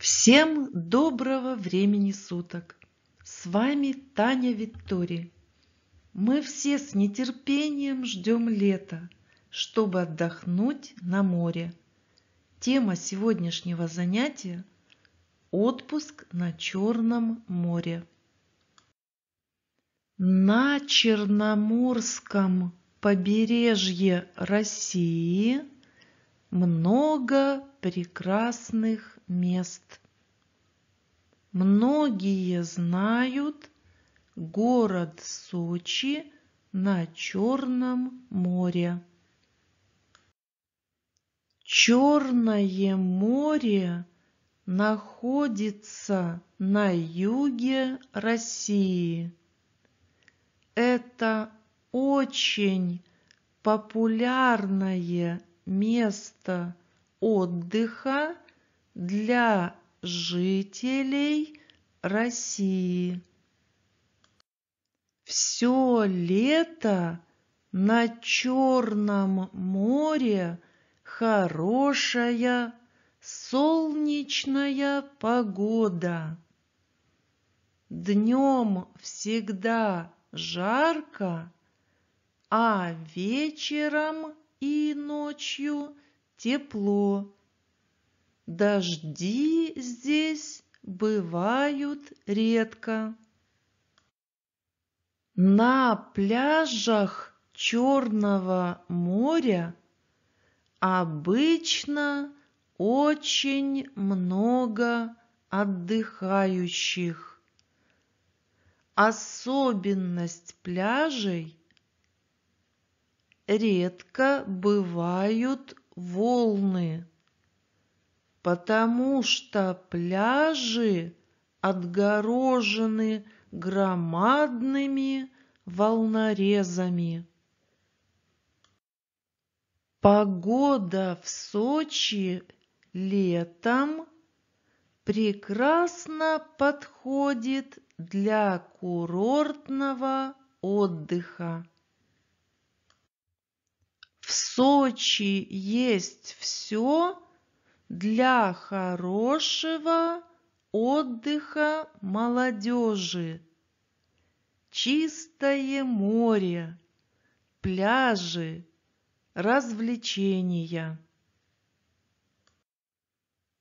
Всем доброго времени суток! С вами Таня Виктори. Мы все с нетерпением ждем лета, чтобы отдохнуть на море. Тема сегодняшнего занятия – отпуск на Черном море. На Черноморском побережье России – много прекрасных мест. Многие знают город Сочи на Черном море. Черное море находится на юге России. Это очень популярное место отдыха для жителей России. Все лето на Черном море хорошая солнечная погода. Днем всегда жарко, а вечером и ночью тепло. Дожди здесь бывают редко. На пляжах Черного моря обычно очень много отдыхающих. Особенность пляжей редко бывают волны, потому что пляжи отгорожены громадными волнорезами. Погода в Сочи летом прекрасно подходит для курортного отдыха. В Сочи есть все для хорошего отдыха молодежи. Чистое море, пляжи, развлечения.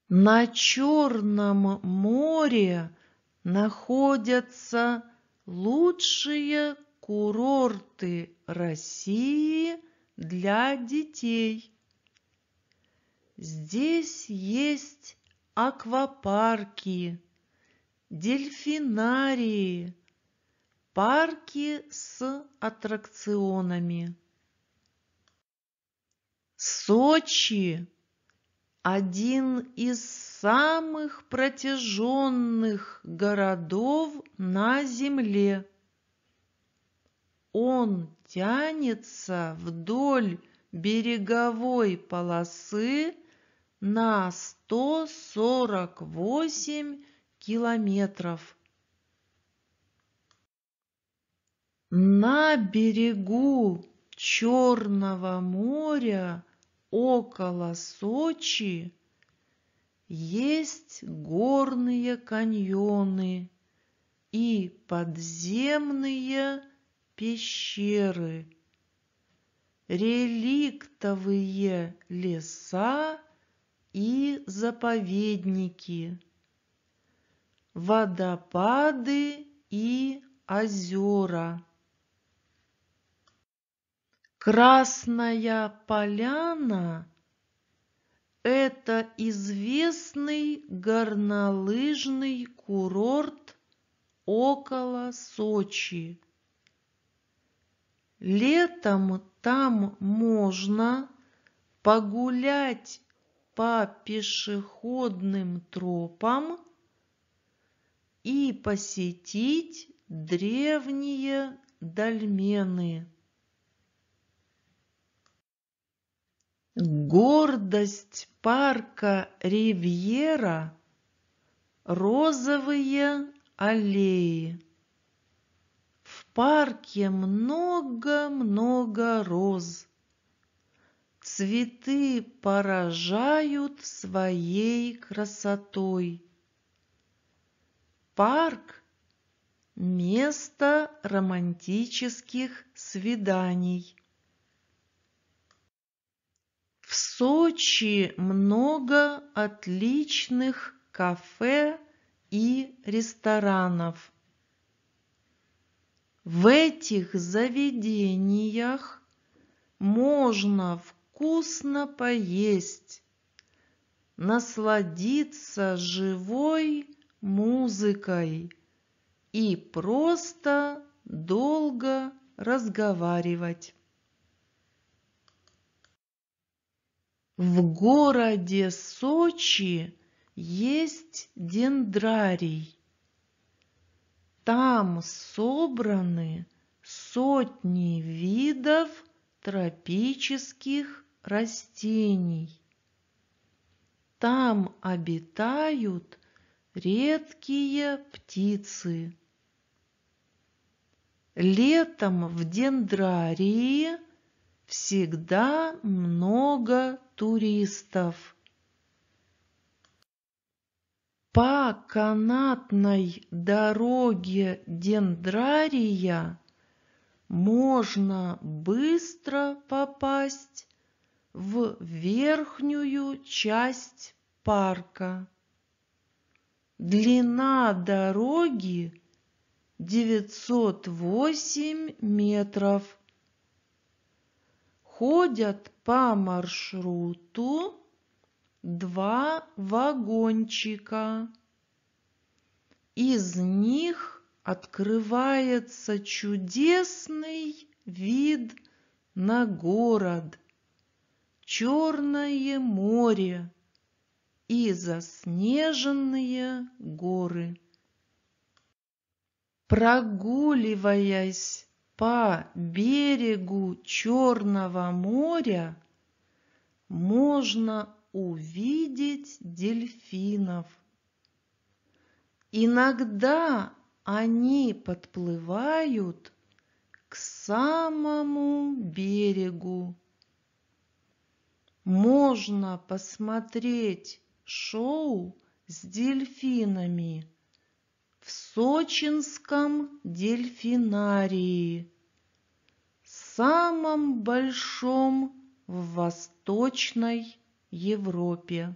На Черном море находятся лучшие курорты России для детей. Здесь есть аквапарки, дельфинарии, парки с аттракционами. Сочи – один из самых протяженных городов на Земле. Он тянется вдоль береговой полосы на 148 километров. На берегу Черного моря около Сочи есть горные каньоны и подземные пещеры, реликтовые леса и заповедники, водопады и озера. Красная поляна – это известный горнолыжный курорт около Сочи. Летом там можно погулять по пешеходным тропам и посетить древние дольмены. Гордость парка Ривьера – розовые аллеи парке много-много роз. Цветы поражают своей красотой. Парк – место романтических свиданий. В Сочи много отличных кафе и ресторанов. В этих заведениях можно вкусно поесть, насладиться живой музыкой и просто долго разговаривать. В городе Сочи есть дендрарий. Там собраны сотни видов тропических растений. Там обитают редкие птицы. Летом в дендрарии всегда много туристов по канатной дороге дендрария можно быстро попасть в верхнюю часть парка. Длина дороги 908 метров. Ходят по маршруту два вагончика. Из них открывается чудесный вид на город, Черное море и заснеженные горы. Прогуливаясь по берегу Черного моря, можно увидеть дельфинов. Иногда они подплывают к самому берегу. Можно посмотреть шоу с дельфинами в сочинском дельфинарии, самом большом в Восточной Европе.